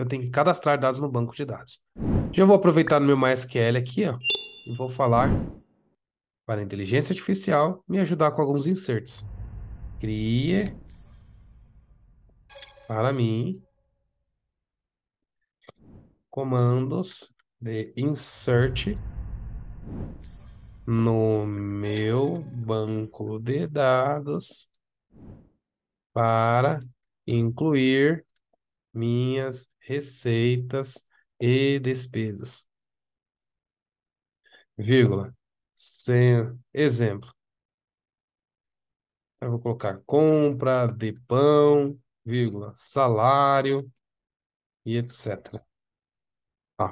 eu tenho que cadastrar dados no banco de dados. Já vou aproveitar no meu MySQL aqui, ó, e vou falar para a inteligência artificial me ajudar com alguns inserts. Crie para mim comandos de insert no meu banco de dados para incluir minhas receitas e despesas. Vírgula. Sem, exemplo. Eu vou colocar compra de pão, vírgula, salário e etc. Ah.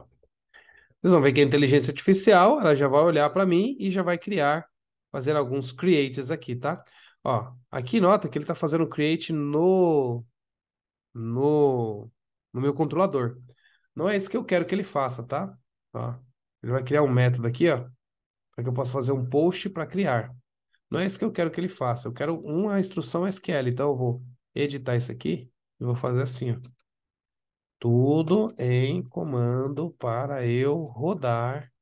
Vocês vão ver que a inteligência artificial, ela já vai olhar para mim e já vai criar, fazer alguns creates aqui, tá? Ó, aqui nota que ele está fazendo create no no, no meu controlador. Não é isso que eu quero que ele faça, tá? Ó, ele vai criar um método aqui, ó, para que eu possa fazer um post para criar. Não é isso que eu quero que ele faça. Eu quero uma instrução SQL. Então, eu vou editar isso aqui e vou fazer assim, ó. Tudo em comando para eu rodar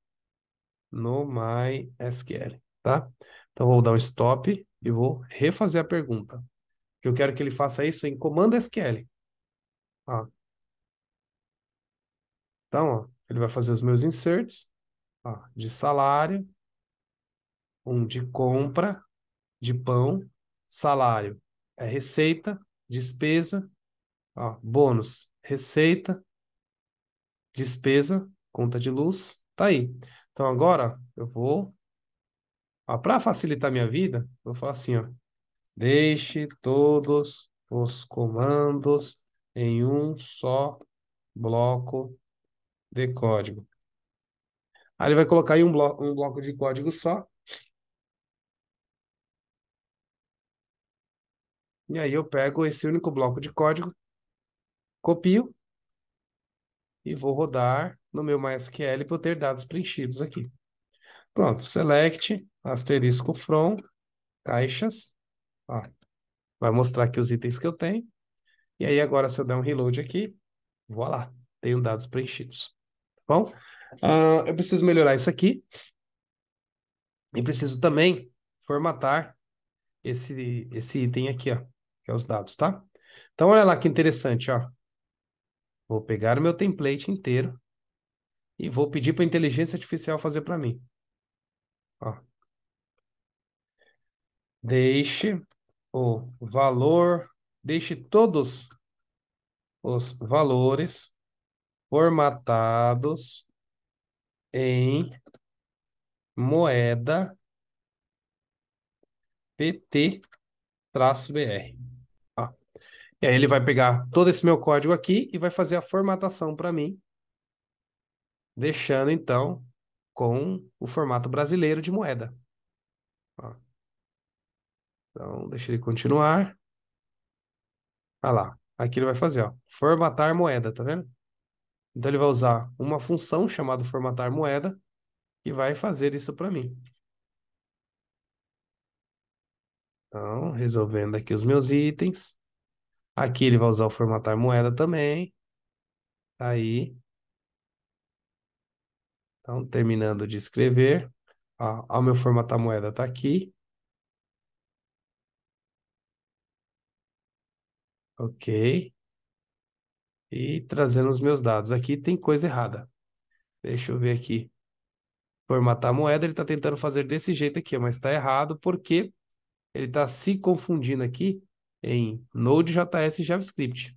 no MySQL, tá? Então, vou dar um stop e vou refazer a pergunta. Eu quero que ele faça é isso em comando SQL. Ó, então, ó, ele vai fazer os meus inserts, ó, de salário, um de compra, de pão, salário é receita, despesa, ó, bônus, receita, despesa, conta de luz, tá aí. Então agora eu vou, para facilitar minha vida, eu vou falar assim, ó, deixe todos os comandos em um só bloco de código. Aí ele vai colocar aí um, um bloco de código só. E aí eu pego esse único bloco de código, copio e vou rodar no meu MySQL para eu ter dados preenchidos aqui. Pronto, select, asterisco from, caixas, ó, vai mostrar aqui os itens que eu tenho. E aí agora se eu der um reload aqui, vou lá, tenho dados preenchidos. Tá bom? Uh, eu preciso melhorar isso aqui. E preciso também formatar esse, esse item aqui, ó, que é os dados, tá? Então, olha lá que interessante, ó. Vou pegar o meu template inteiro e vou pedir para a inteligência artificial fazer para mim. Ó. Deixe o valor Deixe todos os valores formatados em moeda PT-BR. E aí ele vai pegar todo esse meu código aqui e vai fazer a formatação para mim, deixando então com o formato brasileiro de moeda. Então, deixa ele continuar. Olha lá. Aqui ele vai fazer, ó, formatar moeda, tá vendo? Então ele vai usar uma função chamada formatar moeda e vai fazer isso para mim. Então, resolvendo aqui os meus itens. Aqui ele vai usar o formatar moeda também. Aí. Então, terminando de escrever. Ó, ó, o meu formatar moeda está aqui. ok. E trazendo os meus dados aqui, tem coisa errada. Deixa eu ver aqui. Formatar a moeda, ele está tentando fazer desse jeito aqui, mas está errado porque ele está se confundindo aqui em Node.js e JavaScript.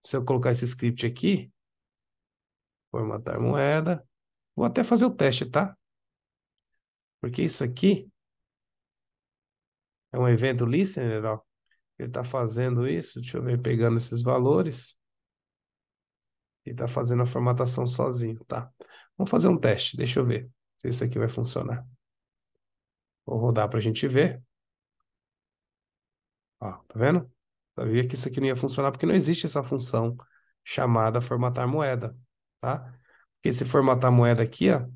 Se eu colocar esse script aqui, formatar moeda, vou até fazer o teste, tá? Porque isso aqui é um evento listener, ó. Ele está fazendo isso, deixa eu ver, pegando esses valores. E está fazendo a formatação sozinho, tá? Vamos fazer um teste, deixa eu ver se isso aqui vai funcionar. Vou rodar para a gente ver. Ó, tá vendo? Sabia que isso aqui não ia funcionar porque não existe essa função chamada formatar moeda, tá? Porque esse formatar moeda aqui, ó,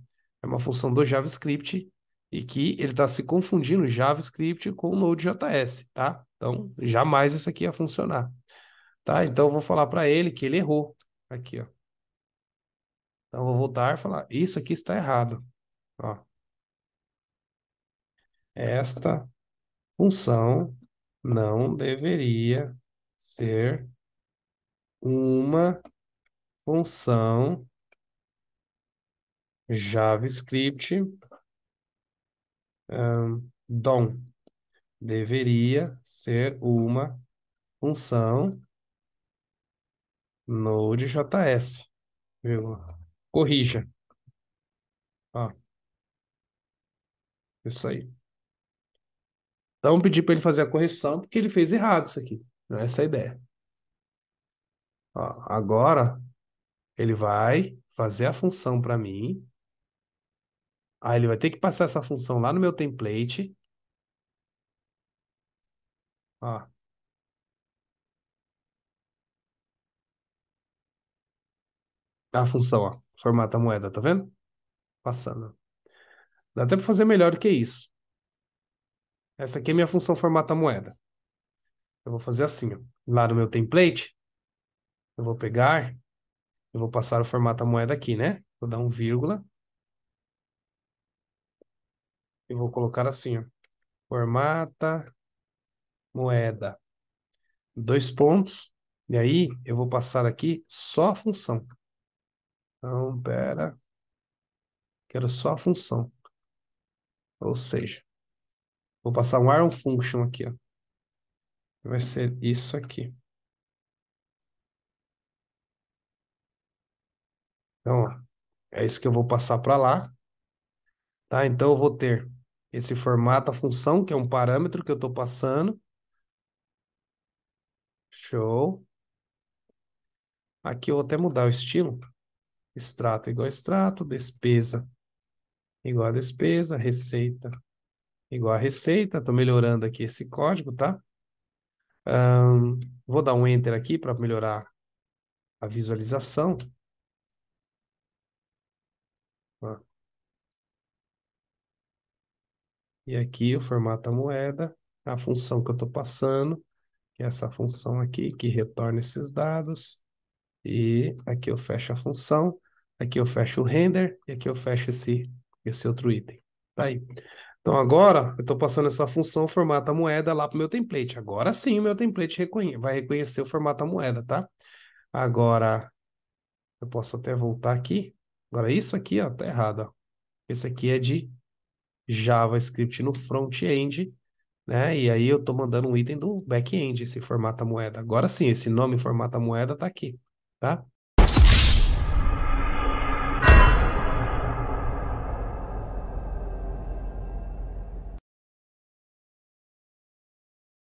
é uma função do JavaScript e que ele está se confundindo JavaScript com Node.js, tá? Então, jamais isso aqui ia funcionar. Tá? Então, eu vou falar para ele que ele errou. Aqui, ó. Então, eu vou voltar e falar, isso aqui está errado. Ó. Esta função não deveria ser uma função JavaScript um, DOM deveria ser uma função Node.js, Corrija. Ó. Isso aí. Então, pedir para ele fazer a correção, porque ele fez errado isso aqui. Não é essa a ideia. Ó, agora, ele vai fazer a função para mim. Aí, ele vai ter que passar essa função lá no meu template. Ah, a função, ó. Formata a moeda, tá vendo? Passando. Dá até para fazer melhor do que isso. Essa aqui é minha função formata a moeda. Eu vou fazer assim, ó. Lá no meu template, eu vou pegar, eu vou passar o formata a moeda aqui, né? Vou dar um vírgula. E vou colocar assim, ó. Formata Hum. moeda. Dois pontos. E aí, eu vou passar aqui só a função. Então, pera. Quero só a função. Ou seja, vou passar um arrow function aqui, ó. Vai ser isso aqui. Então, ó, é isso que eu vou passar para lá. Tá? Então, eu vou ter esse formato a função, que é um parâmetro que eu estou passando. Show. Aqui eu vou até mudar o estilo. Extrato igual extrato, despesa igual a despesa, receita igual a receita. Estou melhorando aqui esse código, tá? Um, vou dar um Enter aqui para melhorar a visualização. E aqui o formato moeda, a função que eu estou passando essa função aqui, que retorna esses dados. E aqui eu fecho a função, aqui eu fecho o render, e aqui eu fecho esse, esse outro item. Tá aí. Então, agora, eu estou passando essa função formata moeda lá para o meu template. Agora sim, o meu template reconhe vai reconhecer o formato moeda, tá? Agora, eu posso até voltar aqui. Agora, isso aqui, ó, tá errado, ó. Esse aqui é de JavaScript no front-end né? E aí eu estou mandando um item do back-end, esse formato moeda. Agora sim, esse nome formato moeda está aqui, tá?